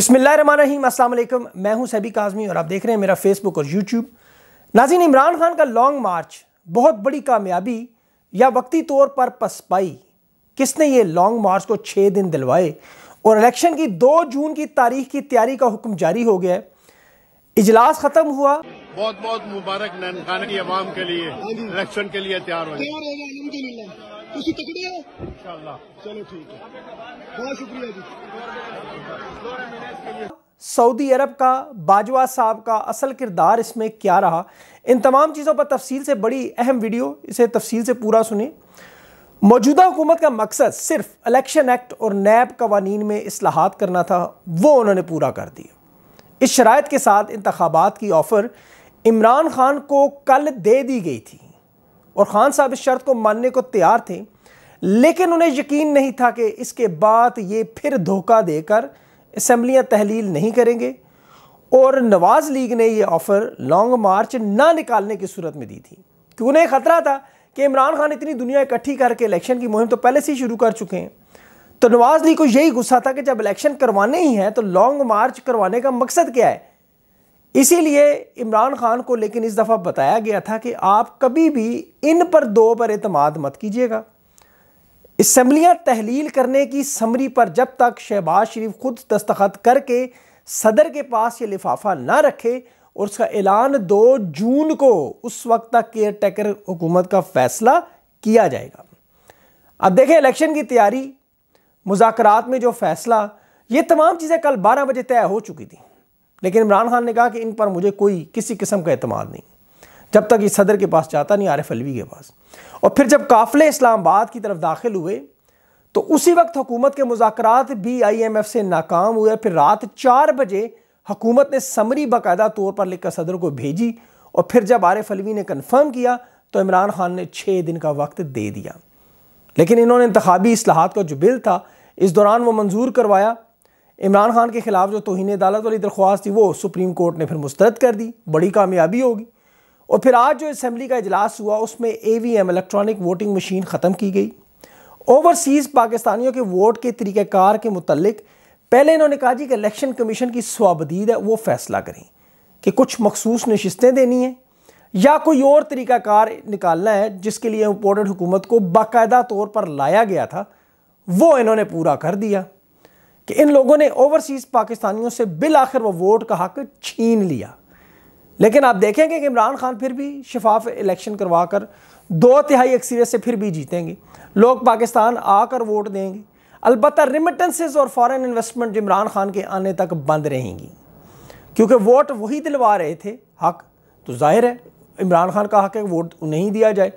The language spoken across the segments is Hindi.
अस्सलाम वालेकुम मैं हूं सैबी काजमी और आप देख रहे हैं मेरा फेसबुक और यूट्यूब नाजिन इमरान खान का लॉन्ग मार्च बहुत बड़ी कामयाबी या वक्ती तौर पर पसपाई किसने ये लॉन्ग मार्च को छः दिन दिलवाए और इलेक्शन की दो जून की तारीख की तैयारी का हुक्म जारी हो गया इजलास खत्म हुआ बहुत बहुत मुबारक खान की आवाम के लिए हाँ इलेक्शन के लिए तैयार हो चलो ठीक है बहुत शुक्रिया जी सऊदी अरब का बाजवा साहब का असल किरदार इसमें क्या रहा इन तमाम चीज़ों पर तफसील से बड़ी अहम वीडियो इसे तफसील से पूरा सुने मौजूदा हुकूमत का मकसद सिर्फ इलेक्शन एक्ट और नैब कवानीन में असलाहत करना था वो उन्होंने पूरा कर दिया इस शरात के साथ इंतबात की ऑफ़र इमरान खान को कल दे दी गई थी और ख़ान साहब इस शर्त को मानने को तैयार थे लेकिन उन्हें यकीन नहीं था कि इसके बाद ये फिर धोखा देकर असम्बलियाँ तहलील नहीं करेंगे और नवाज़ लीग ने यह ऑफ़र लॉन्ग मार्च ना निकालने की सूरत में दी थी क्योंकि उन्हें खतरा था कि इमरान खान इतनी दुनिया इकट्ठी करके इलेक्शन की मुहिम तो पहले से ही शुरू कर चुके हैं तो नवाज़ लीग को यही गुस्सा था कि जब इलेक्शन करवाने ही हैं तो लॉन्ग मार्च करवाने का मकसद क्या है इसीलिए इमरान खान को लेकिन इस दफ़ा बताया गया था कि आप कभी भी इन पर दो पर अतमाद मत कीजिएगा इसम्बलियाँ तहलील करने की समरी पर जब तक शहबाज शरीफ खुद दस्तखत करके सदर के पास ये लिफाफा ना रखे और उसका ऐलान दो जून को उस वक्त तक केयर टेकर हुकूमत का फैसला किया जाएगा अब देखें इलेक्शन की तैयारी मुजात में जो फैसला ये तमाम चीज़ें कल बारह बजे तय हो चुकी थी लेकिन इमरान खान ने कहा कि इन पर मुझे कोई किसी किस्म का अतमाद नहीं जब तक ये सदर के पास जाता नहीं आरिफ अलवी के पास और फिर जब काफिले इस्लामाबाद की तरफ दाखिल हुए तो उसी वक्त हुकूमत के मुजाकर भी आई एम एफ से नाकाम हुए फिर रात चार बजे हुकूमत ने समरी बाकायदा तौर पर लिखकर सदर को भेजी और फिर जब आरिफ अलवी ने कन्फर्म किया तो इमरान खान ने छः दिन का वक्त दे दिया लेकिन इन्होंने इंतबी असलाहत का जो बिल था इस दौरान वो मंजूर करवाया इमरान खान के खिलाफ जो तोहन अदालत वाली दरख्वास्त थी वो सुप्रीम कोर्ट ने फिर मुस्तरद कर दी बड़ी कामयाबी होगी और फिर आज जो असम्बली का इजलास हुआ उसमें E V M electronic voting machine ख़त्म की गई ओवरसीज़ पाकिस्तानियों के वोट के तरीक़ार के मतलब पहले इन्होंने कहा जी कि इलेक्शन कमीशन की स्वाबदीद है वो फैसला करें कि कुछ मखसूस नशस्तें देनी हैं या कोई और तरीक़ाकार निकालना है जिसके लिए इम्पोर्टेड हुकूमत को बाकायदा तौर पर लाया गया था वो इन्होंने पूरा कर दिया कि इन लोगों ने ओवरसीज़ पाकिस्तानियों से बिल आखिर वो वोट का हक छीन लिया लेकिन आप देखेंगे कि इमरान खान फिर भी शफाफ इलेक्शन करवा कर दो तिहाई अक्सरियत से फिर भी जीतेंगे लोग पाकिस्तान आकर वोट देंगे अलबत् रिमिटेंसेज और फॉरेन इन्वेस्टमेंट इमरान खान के आने तक बंद रहेंगी क्योंकि वोट वही दिलवा रहे थे हक तो जाहिर है इमरान खान का हक है वोट नहीं दिया जाए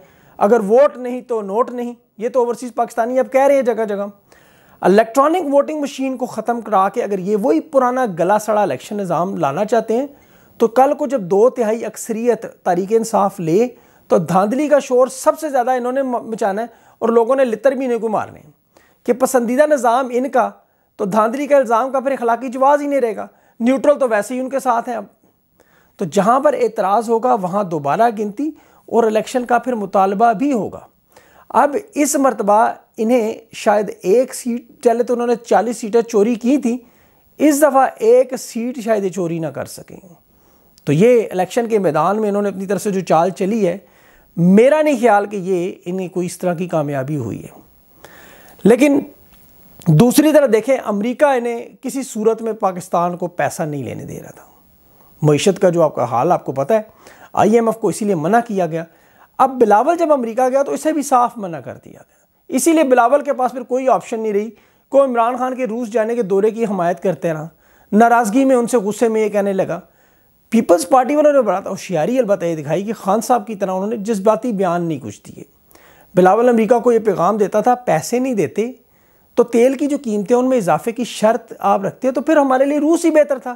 अगर वोट नहीं तो नोट नहीं ये तो ओवरसीज़ पाकिस्तानी अब कह रहे हैं जगह जगह इलेक्ट्रॉनिक वोटिंग मशीन को ख़त्म करा के अगर ये वही पुराना गला सड़ा इलेक्शन निज़ाम लाना चाहते हैं तो कल को जब दो तिहाई अक्सरियत तारीक इंसाफ ले तो धांधली का शोर सबसे ज़्यादा इन्होंने मचाना है और लोगों ने लितर भी को मारने कि पसंदीदा निज़ाम इनका तो धांधली का इल्ज़ाम का फिर अखलाकी जवाब ही नहीं रहेगा न्यूट्रल तो वैसे ही उनके साथ हैं अब तो जहाँ पर एतराज़ होगा वहाँ दोबारा गिनती और इलेक्शन का फिर मुतालबा भी होगा अब इस मरतबा इन्हें शायद एक सीट पहले तो उन्होंने चालीस सीटें चोरी की थी इस दफ़ा एक सीट शायद चोरी ना कर सकें तो ये इलेक्शन के मैदान में इन्होंने अपनी तरफ से जो चाल चली है मेरा नहीं ख्याल कि ये इन्हें कोई इस तरह की कामयाबी हुई है लेकिन दूसरी तरफ देखें अमेरिका इन्हें किसी सूरत में पाकिस्तान को पैसा नहीं लेने दे रहा था मीशत का जो आपका हाल आपको पता है आईएमएफ को इसीलिए मना किया गया अब बिलावल जब अमेरिका गया तो इसे भी साफ मना कर दिया गया इसीलिए बिलावल के पास फिर कोई ऑप्शन नहीं रही को इमरान खान के रूस जाने के दौरे की हमायत करते रहा नाराज़गी में उनसे गुस्से में ये कहने लगा पीपल्स पार्टी वालों ने बड़ा होशियारी अलबत् यह दिखाई कि खान साहब की तरह उन्होंने जज्बाती बयान नहीं कुछ दिए बिलावल अमरीका को ये पैगाम देता था पैसे नहीं देते तो तेल की जो कीमतें उनमें इजाफे की शर्त आप रखते हैं तो फिर हमारे लिए रूस ही बेहतर था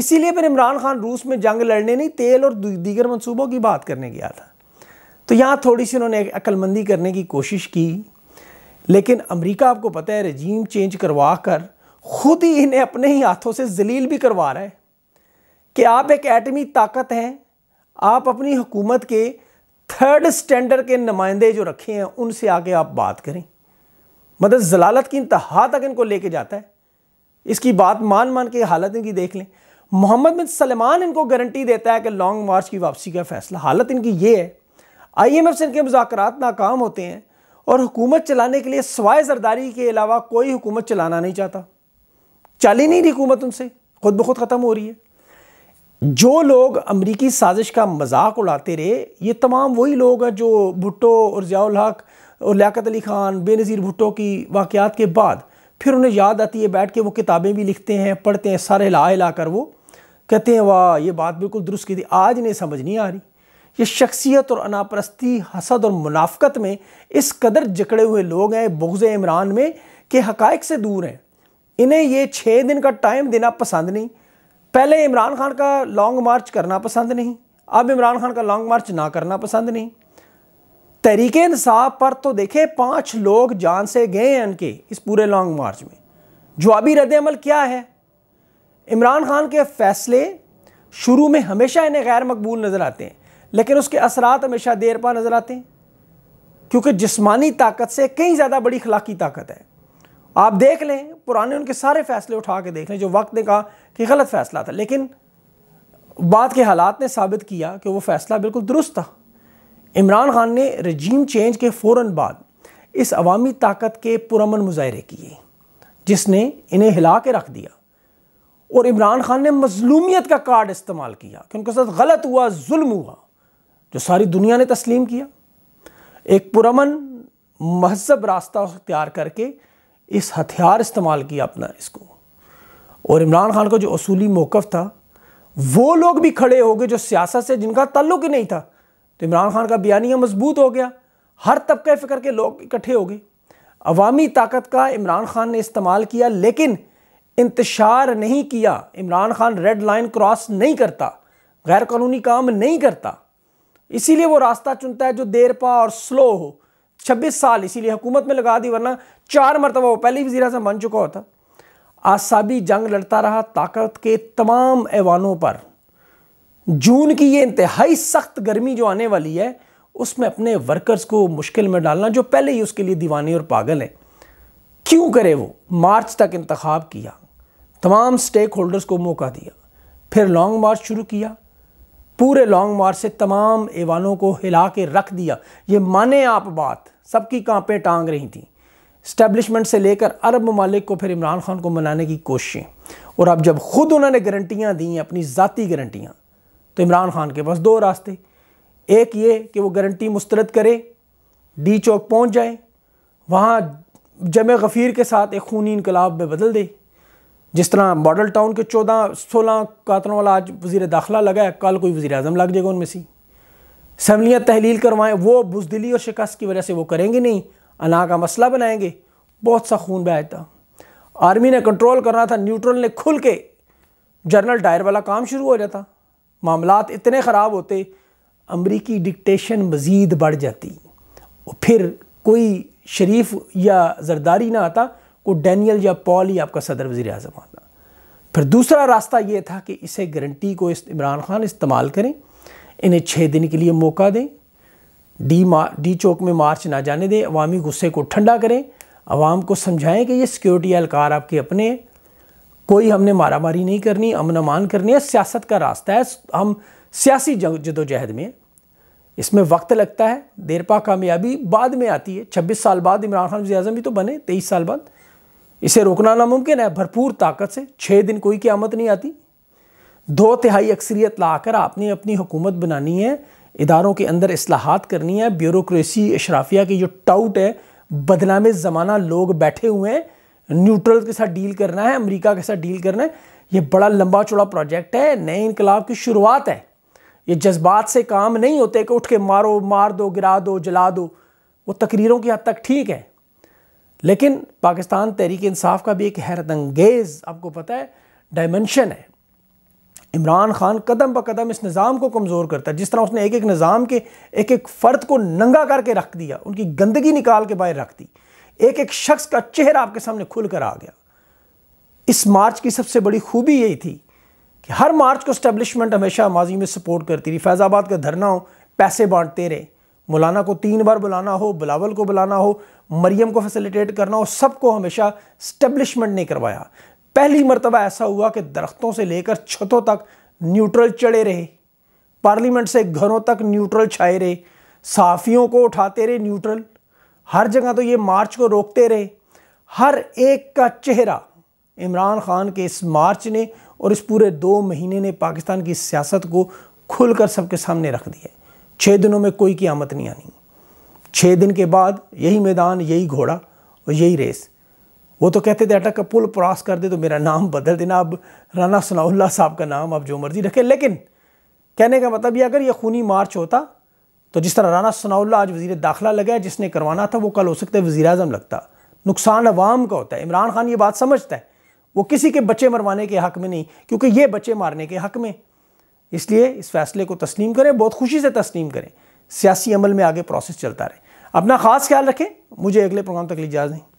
इसीलिए फिर इमरान खान रूस में जंग लड़ने नहीं तेल और दीगर मनसूबों की बात करने गया था तो यहाँ थोड़ी सी उन्होंने अक्लमंदी करने की कोशिश की लेकिन अमरीका आपको पता है रजीम चेंज करवा कर खुद ही इन्हें अपने ही हाथों से जलील भी करवा रहा है कि आप एक एटमी ताकत हैं आप अपनी हुकूमत के थर्ड स्टैंडर्ड के नुमाइंदे जो रखे हैं उनसे आगे आप बात करें मतलब जलालत की इंतहा तक इनको लेके जाता है इसकी बात मान मान के हालत इनकी देख लें मोहम्मद बिन सलमान इनको गारंटी देता है कि लॉन्ग मार्च की वापसी का फैसला हालत इनकी ये है आई एम एफ से इनके मुजाकर नाकाम होते हैं और हुकूमत चलाने के लिए सवाए जरदारी के अलावा कोई हुकूमत चलाना नहीं चाहता चली ही नहीं रही हुकूमत उनसे खुद ब खुद ख़त्म हो रही है जो लोग अमरीकी साजिश का मजाक उड़ाते रहे ये तमाम वही लोग हैं जो भुट्टो और ज़ियाउल हक और लियात अली ख़ान बेनज़ीर भुट्टो की वाक़ात के बाद फिर उन्हें याद आती है बैठ के वो किताबें भी लिखते हैं पढ़ते हैं सारे ला हिला कर वो कहते हैं वाह ये बात बिल्कुल दुरुस्त की थी आज इन्हें समझ नहीं आ रही ये शख्सियत और अनापरस्ती हसद और मुनाफ़त में इस कदर जकड़े हुए लोग हैं बगज़ इमरान में कि हक़ से दूर हैं इन्हें ये छः दिन का टाइम देना पसंद नहीं पहले इमरान खान का लॉन्ग मार्च करना पसंद नहीं अब इमरान खान का लॉन्ग मार्च ना करना पसंद नहीं तरीके इंसाफ पर तो देखे पाँच लोग जान से गए हैं इनके इस पूरे लॉन्ग मार्च में जवाबी रद्दमल क्या है इमरान खान के फैसले शुरू में हमेशा इन्हें गैर मकबूल नज़र आते हैं लेकिन उसके असरात हमेशा देर पा नज़र आते हैं क्योंकि जिस्मानी ताकत से कहीं ज़्यादा बड़ी खलाकी ताकत है आप देख लें पुराने उनके सारे फैसले उठा के देख लें जो वक्त ने कहा कि गलत फैसला था लेकिन बाद के हालात ने साबित किया कि वो फैसला बिल्कुल दुरुस्त था इमरान खान ने रजीम चेंज के फ़ौर बाद इस अवामी ताकत के पुरमन मुजाहरे किए जिसने इन्हें हिला के रख दिया और इमरान खान ने मजलूमियत का कार्ड इस्तेमाल किया कि उनके साथ गलत हुआ जुल्म हुआ जो सारी दुनिया ने तस्लीम किया एक पुरमन महजब रास्ता अख्तियार करके इस हथियार इस्तेमाल किया अपना इसको और इमरान खान का जो असूली मौक़ था वो लोग भी खड़े हो गए जो सियासत से जिनका तल्लुक ही नहीं था तो इमरान खान का बयानिया मजबूत हो गया हर तबके फ़िक्र के लोग इकट्ठे हो गए अवामी ताकत का इमरान खान ने इस्तेमाल किया लेकिन इंतशार नहीं किया Imran Khan red line cross नहीं करता गैर कानूनी काम नहीं करता इसीलिए वो रास्ता चुनता है जो देर पा और स्लो हो छब्बीस साल इसीलिए हुकूमत में लगा दी वरना चार मरतबा वो पहले वजी अजम बन चुका होता आसाबी जंग लड़ता रहा ताकत के तमाम ऐवानों पर जून की ये इंतहाई सख्त गर्मी जो आने वाली है उसमें अपने वर्कर्स को मुश्किल में डालना जो पहले ही उसके लिए दीवाने और पागल हैं क्यों करे वो मार्च तक इंतखब किया तमाम स्टेक होल्डर्स को मौका दिया फिर लॉन्ग मार्च शुरू किया पूरे लॉन्ग मार्च से तमाम ऐवानों को हिला के रख दिया ये माने आप बात सबकी कांपें टांग रही थी स्टैब्लिशमेंट से लेकर अरब ममालिक को फिर इमरान खान को मनाने की कोशिशें और अब जब ख़ुद उन्होंने गारंटियाँ दी अपनी ज़ाती गारंटियाँ तो इमरान खान के पास दो रास्ते एक ये कि वो गारंटी मुस्तरद करे डी चौक पहुँच जाए वहाँ जम गफ़ीर के साथ एक खूनी इनकलाब में बदल दे जिस तरह मॉडल टाउन के चौदह सोलह कातलों वाला आज वज़ी दाखिला लगा है कल कोई वज़ी अजम लग जाएगा उनमें से असम्बलियाँ तहलील करवाएं वो बुजदिली और शिकस्त की वजह से वो करेंगे नहीं अना का मसला बनाएंगे बहुत सा खून बहाया था आर्मी ने कंट्रोल करना था न्यूट्रल ने खुल के जनरल डायर वाला काम शुरू हो जाता मामला इतने ख़राब होते अमरीकी डिक्टेशन मज़ीद बढ़ जाती फिर कोई शरीफ या जरदारी ना आता को डैनियल या पॉल ही आपका सदर वज़ी अजम आता फिर दूसरा रास्ता ये था कि इसे गारंटी को इस इमरान खान इस्तेमाल करें इन्हें छः दिन के लिए मौका दें डी मार डी चौक में मार्च ना जाने दें अवामी गुस्से को ठंडा करें अवाम को समझाएं कि ये सिक्योरिटी एहलकार आपके अपने कोई हमने मारामारी नहीं करनी अमन अमान करनी है सियासत का रास्ता है हम सियासी जदोजहद में इसमें वक्त लगता है देरपा कामयाबी बाद में आती है छब्बीस साल बाद इमरान खान अजम भी तो बने तेईस साल बाद इसे रोकना नामुमकिन है भरपूर ताकत से छः दिन कोई क्यामत नहीं आती दो तिहाई अक्सरियत लाकर आपने अपनी हुकूमत बनानी है इदारों के अंदर असलाहत करनी है ब्यूरोसी अशराफिया की जो टाउट है बदनाम ज़माना लोग बैठे हुए हैं न्यूट्रल के साथ डील करना है अमेरिका के साथ डील करना है ये बड़ा लंबा चौड़ा प्रोजेक्ट है नए इनकलाब की शुरुआत है ये जज्बात से काम नहीं होते कि उठ के मारो मार दो गिरा दो जला दो वो तकरीरों की हद तक ठीक है लेकिन पाकिस्तान तहरीक इंसाफ का भी एक हैरत अंगेज़ आपको पता है डायमेंशन है इमरान खान कदम ब कदम इस निज़ाम को कमज़ोर करता है जिस तरह उसने एक एक निज़ाम के एक एक फ़र्द को नंगा करके रख दिया उनकी गंदगी निकाल के बाहर रख दी एक एक शख्स का चेहरा आपके सामने खुल कर आ गया इस मार्च की सबसे बड़ी खूबी यही थी कि हर मार्च को स्टैब्लिशमेंट हमेशा माजी में सपोर्ट करती रही फैज़ाबाद का धरना हो पैसे बांटते रहे मौलाना को तीन बार बुलाना हो बिलावल को बुलाना हो मरियम को फैसिलिटेट करना हो सबको हमेशा स्टैब्लिशमेंट ने करवाया पहली मरतबा ऐसा हुआ कि दरख्तों से लेकर छतों तक न्यूट्रल चढ़े रहे पार्लियामेंट से घरों तक न्यूट्रल छाए रहे साफियों को उठाते रहे न्यूट्रल हर जगह तो ये मार्च को रोकते रहे हर एक का चेहरा इमरान खान के इस मार्च ने और इस पूरे दो महीने ने पाकिस्तान की सियासत को खुलकर सबके सामने रख दिया छः दिनों में कोई की आमद नहीं आनी छः दिन के बाद यही मैदान यही घोड़ा और यही रेस वो तो कहते थे अटक का पुल क्रॉस कर दे तो मेरा नाम बदल देना अब राना सनाउल्ला साहब का नाम अब जो मर्जी रखे लेकिन कहने का मतलब ये अगर ये खूनी मार्च होता तो जिस तरह राना सनाउल्ला आज वजीर दाखिला लगा जिसने करवाना था वो कल हो सकता है वज़ी अजम लगता नुकसान अवाम का होता है इमरान खान ये बात समझता है वो किसी के बच्चे मरवाने के हक़ में नहीं क्योंकि ये बच्चे मारने के हक़ में इसलिए इस फैसले को तस्लीम करें बहुत खुशी से तस्लीम करें सियासी अमल में आगे प्रोसेस चलता रहे अपना ख़ास ख्याल रखें मुझे अगले प्रोग्राम तक इजाज़ नहीं